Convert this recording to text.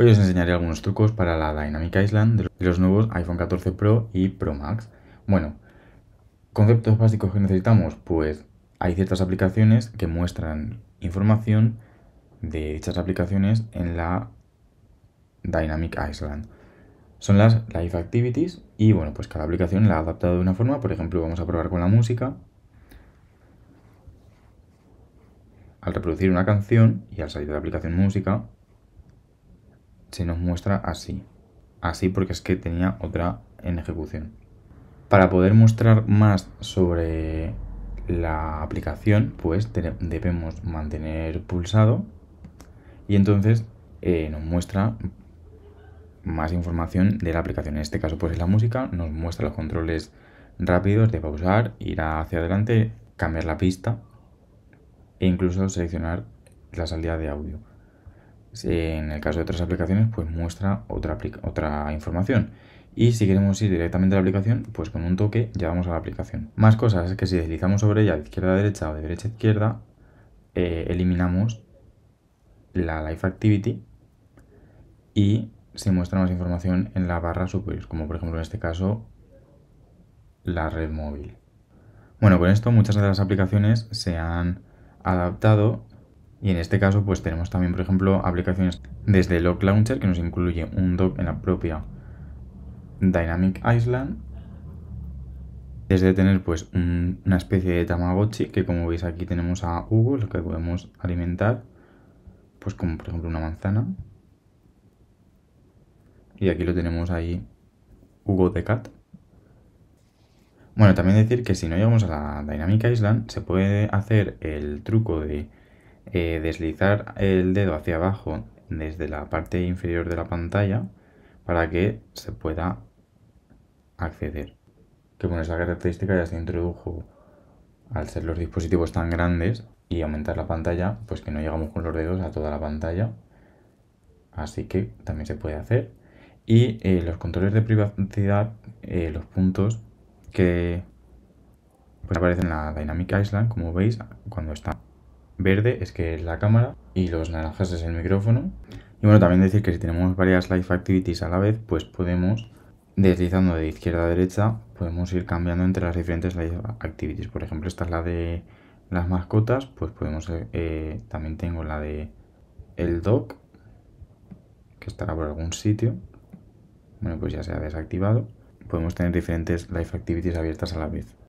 Hoy os enseñaré algunos trucos para la Dynamic Island de los nuevos iPhone 14 Pro y Pro Max. Bueno, conceptos básicos que necesitamos, pues hay ciertas aplicaciones que muestran información de dichas aplicaciones en la Dynamic Island. Son las Live Activities y bueno, pues cada aplicación la ha adaptado de una forma. Por ejemplo, vamos a probar con la música. Al reproducir una canción y al salir de la aplicación música, se nos muestra así. Así porque es que tenía otra en ejecución. Para poder mostrar más sobre la aplicación, pues debemos mantener pulsado y entonces eh, nos muestra más información de la aplicación. En este caso, pues es la música, nos muestra los controles rápidos de pausar, ir hacia adelante, cambiar la pista e incluso seleccionar la salida de audio en el caso de otras aplicaciones, pues muestra otra, otra información. Y si queremos ir directamente a la aplicación, pues con un toque ya vamos a la aplicación. Más cosas es que si deslizamos sobre ella de izquierda a derecha o de derecha a izquierda, eh, eliminamos la Life Activity y se muestra más información en la barra superior, como por ejemplo en este caso la red móvil. Bueno, con esto muchas de las aplicaciones se han adaptado y en este caso pues tenemos también por ejemplo aplicaciones desde Lock Launcher que nos incluye un dock en la propia Dynamic Island. Desde tener pues una especie de Tamagotchi que como veis aquí tenemos a Hugo, lo que podemos alimentar. Pues como por ejemplo una manzana. Y aquí lo tenemos ahí Hugo de Cat. Bueno, también decir que si no llegamos a la Dynamic Island, se puede hacer el truco de eh, deslizar el dedo hacia abajo desde la parte inferior de la pantalla para que se pueda acceder. Que bueno, esa característica ya se introdujo al ser los dispositivos tan grandes y aumentar la pantalla, pues que no llegamos con los dedos a toda la pantalla. Así que también se puede hacer. Y eh, los controles de privacidad, eh, los puntos que pues, aparecen en la Dynamic Island, como veis, cuando está verde es que es la cámara y los naranjas es el micrófono. Y bueno, también decir que si tenemos varias live activities a la vez, pues podemos, deslizando de izquierda a derecha, podemos ir cambiando entre las diferentes live activities. Por ejemplo, esta es la de las mascotas, pues podemos, eh, eh, también tengo la de el dock, que estará por algún sitio. Bueno, pues ya se ha desactivado. Podemos tener diferentes live activities abiertas a la vez.